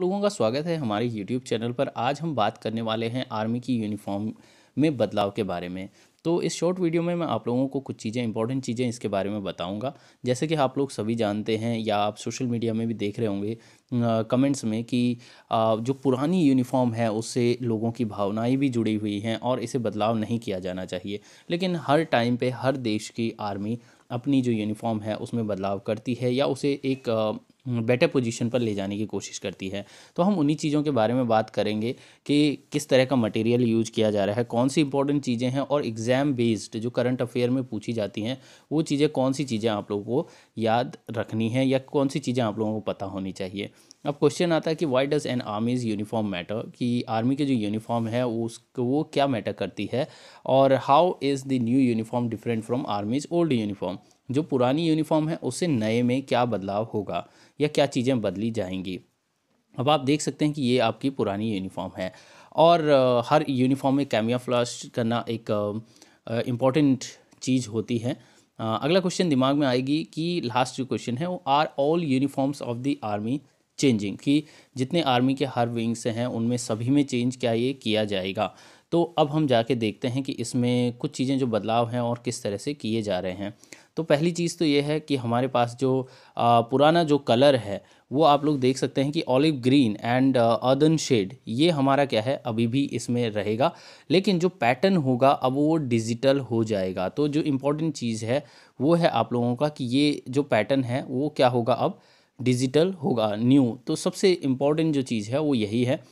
लोगों का स्वागत है हमारे YouTube चैनल पर आज हम बात करने वाले हैं आर्मी की यूनिफॉर्म में बदलाव के बारे में तो इस शॉर्ट वीडियो में मैं आप लोगों को कुछ चीज़ें इंपॉर्टेंट चीज़ें इसके बारे में बताऊंगा जैसे कि आप लोग सभी जानते हैं या आप सोशल मीडिया में भी देख रहे होंगे कमेंट्स में कि आ, जो पुरानी यूनिफॉर्म है उससे लोगों की भावनाएं भी जुड़ी हुई हैं और इसे बदलाव नहीं किया जाना चाहिए लेकिन हर टाइम पर हर देश की आर्मी अपनी जो यूनिफॉर्म है उसमें बदलाव करती है या उसे एक बेटर पोजीशन पर ले जाने की कोशिश करती है तो हम उन्हीं चीज़ों के बारे में बात करेंगे कि किस तरह का मटेरियल यूज किया जा रहा है कौन सी इंपॉर्टेंट चीज़ें हैं और एग्ज़ाम बेस्ड जो करंट अफेयर में पूछी जाती हैं वो चीज़ें कौन सी चीज़ें आप लोगों को याद रखनी है या कौन सी चीज़ें आप लोगों को पता होनी चाहिए अब क्वेश्चन आता है कि why does an army's uniform matter कि आर्मी के जो यूनिफॉर्म है उसको वो क्या मैटर करती है और how is the new uniform different from army's old uniform जो पुरानी यूनिफॉर्म है उससे नए में क्या बदलाव होगा या क्या चीज़ें बदली जाएंगी अब आप देख सकते हैं कि ये आपकी पुरानी यूनिफॉर्म है और हर यूनिफॉर्म में कैमिया फ्लाश करना एक इम्पॉर्टेंट चीज़ होती है अगला क्वेश्चन दिमाग में आएगी कि लास्ट जो क्वेश्चन है वो are all uniforms of the army changing कि जितने आर्मी के हर विंग्स हैं उनमें सभी में चेंज क्या ये किया जाएगा तो अब हम जाके देखते हैं कि इसमें कुछ चीज़ें जो बदलाव हैं और किस तरह से किए जा रहे हैं तो पहली चीज़ तो ये है कि हमारे पास जो आ, पुराना जो कलर है वो आप लोग देख सकते हैं कि olive green and earthen shade ये हमारा क्या है अभी भी इसमें रहेगा लेकिन जो पैटर्न होगा अब वो डिजिटल हो जाएगा तो जो इम्पोर्टेंट चीज़ है वो है आप लोगों का कि ये जो पैटर्न है वो क्या होगा अब डिजिटल होगा न्यू तो सबसे इम्पॉर्टेंट जो चीज़ है वो यही है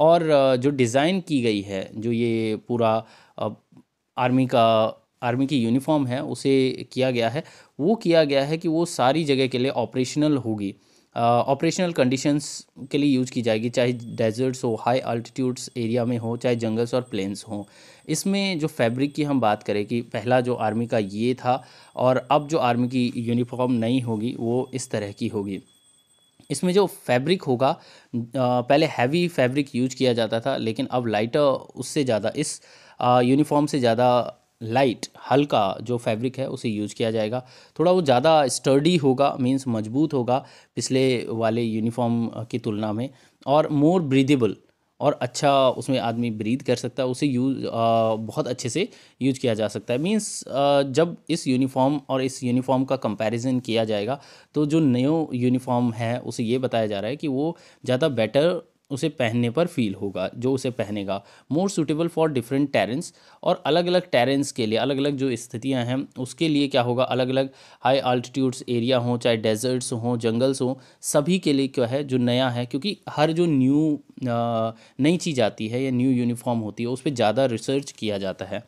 और जो डिज़ाइन की गई है जो ये पूरा आर्मी का आर्मी की यूनिफॉर्म है उसे किया गया है वो किया गया है कि वो सारी जगह के लिए ऑपरेशनल होगी ऑपरेशनल uh, कंडीशंस के लिए यूज की जाएगी चाहे डेजर्ट्स हो हाई अल्टीट्यूड्स एरिया में हो चाहे जंगल्स और प्लेन्स हो इसमें जो फैब्रिक की हम बात करें कि पहला जो आर्मी का ये था और अब जो आर्मी की यूनिफॉर्म नई होगी वो इस तरह की होगी इसमें जो फैब्रिक होगा पहले हैवी फैब्रिक यूज किया जाता था लेकिन अब लाइटर उससे ज़्यादा इस यूनिफॉर्म से ज़्यादा लाइट हल्का जो फैब्रिक है उसे यूज किया जाएगा थोड़ा वो ज़्यादा स्टर्डी होगा मीन्स मजबूत होगा पिछले वाले यूनिफॉर्म की तुलना में और मोर ब्रीदेबल और अच्छा उसमें आदमी ब्रीद कर सकता है उसे यूज बहुत अच्छे से यूज किया जा सकता है मींस जब इस यूनिफॉर्म और इस यूनिफॉर्म का कंपैरिजन किया जाएगा तो जो नयो यूनिफॉर्म है उसे ये बताया जा रहा है कि वो ज़्यादा बेटर उसे पहनने पर फील होगा जो उसे पहनेगा more suitable for different terrains और अलग अलग टेरेंस के लिए अलग अलग जो स्थितियां हैं उसके लिए क्या होगा अलग अलग हाई आल्टीट्यूड्स एरिया हों चाहे डेजर्ट्स हों जंगल्स हों सभी के लिए क्या है जो नया है क्योंकि हर जो न्यू नई चीज़ आती है या न्यू यूनिफॉर्म होती है उस पर ज़्यादा रिसर्च किया जाता है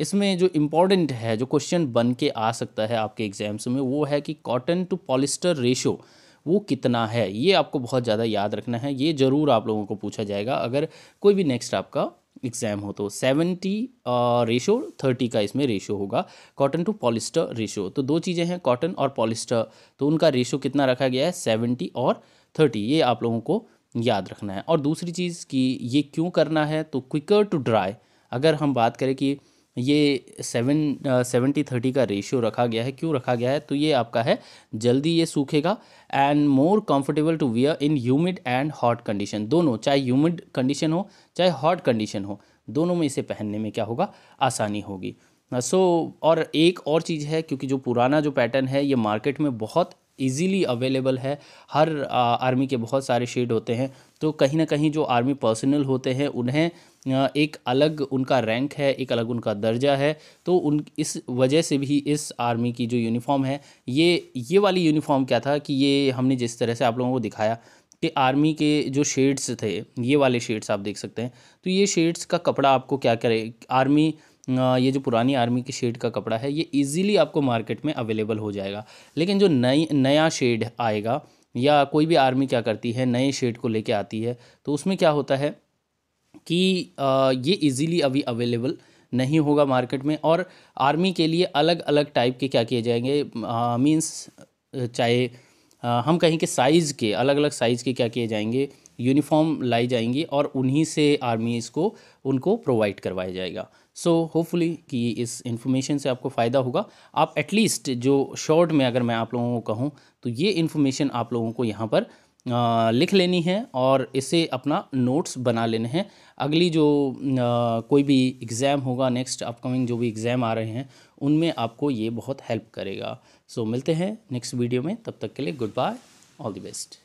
इसमें जो इम्पॉर्टेंट है जो क्वेश्चन बन के आ सकता है आपके एग्जाम्स में वो है कि कॉटन टू पॉलिस्टर रेशो वो कितना है ये आपको बहुत ज़्यादा याद रखना है ये ज़रूर आप लोगों को पूछा जाएगा अगर कोई भी नेक्स्ट आपका एग्ज़ाम हो तो सेवेंटी रेशो थर्टी का इसमें रेशो होगा कॉटन टू पॉलिस्टर रेशो तो दो चीज़ें हैं कॉटन और पॉलिस्टर तो उनका रेशो कितना रखा गया है सेवेंटी और थर्टी ये आप लोगों को याद रखना है और दूसरी चीज़ कि ये क्यों करना है तो क्विकर टू ड्राई अगर हम बात करें कि ये सेवन सेवेंटी थर्टी का रेशियो रखा गया है क्यों रखा गया है तो ये आपका है जल्दी ये सूखेगा and more comfortable to wear in humid and hot condition दोनों चाहे ह्यूमिड कंडीशन हो चाहे हॉट कंडीशन हो दोनों में इसे पहनने में क्या होगा आसानी होगी सो uh, so, और एक और चीज़ है क्योंकि जो पुराना जो पैटर्न है ये मार्केट में बहुत ईज़िली अवेलेबल है हर आर्मी के बहुत सारे शेड होते हैं तो कहीं ना कहीं जो आर्मी पर्सनल होते हैं उन्हें एक अलग उनका रैंक है एक अलग उनका दर्जा है तो उन इस वजह से भी इस आर्मी की जो यूनिफॉर्म है ये ये वाली यूनिफॉर्म क्या था कि ये हमने जिस तरह से आप लोगों को दिखाया कि आर्मी के जो शेड्स थे ये वाले शेड्स आप देख सकते हैं तो ये शेड्स का कपड़ा आपको क्या करे आर्मी ये जो पुरानी आर्मी की शेड का कपड़ा है ये इजीली आपको मार्केट में अवेलेबल हो जाएगा लेकिन जो नई नया शेड आएगा या कोई भी आर्मी क्या करती है नए शेड को लेके आती है तो उसमें क्या होता है कि ये इजीली अभी अवेलेबल नहीं होगा मार्केट में और आर्मी के लिए अलग अलग टाइप के क्या किए जाएंगे मीन्स चाहे हम कहें कि साइज़ के अलग अलग साइज़ के क्या किए जाएंगे यूनिफॉर्म लाई जाएंगी और उन्हीं से आर्मी इसको उनको प्रोवाइड करवाया जाएगा सो so, होपफुली कि इस इन्फॉर्मेशन से आपको फ़ायदा होगा आप एटलीस्ट जो शॉर्ट में अगर मैं आप लोगों को कहूँ तो ये इन्फॉर्मेशन आप लोगों को यहाँ पर आ, लिख लेनी है और इसे अपना नोट्स बना लेने हैं अगली जो आ, कोई भी एग्ज़ाम होगा नेक्स्ट अपकमिंग जो भी एग्ज़ाम आ रहे हैं उनमें आपको ये बहुत हेल्प करेगा सो so, मिलते हैं नेक्स्ट वीडियो में तब तक के लिए good bye all the best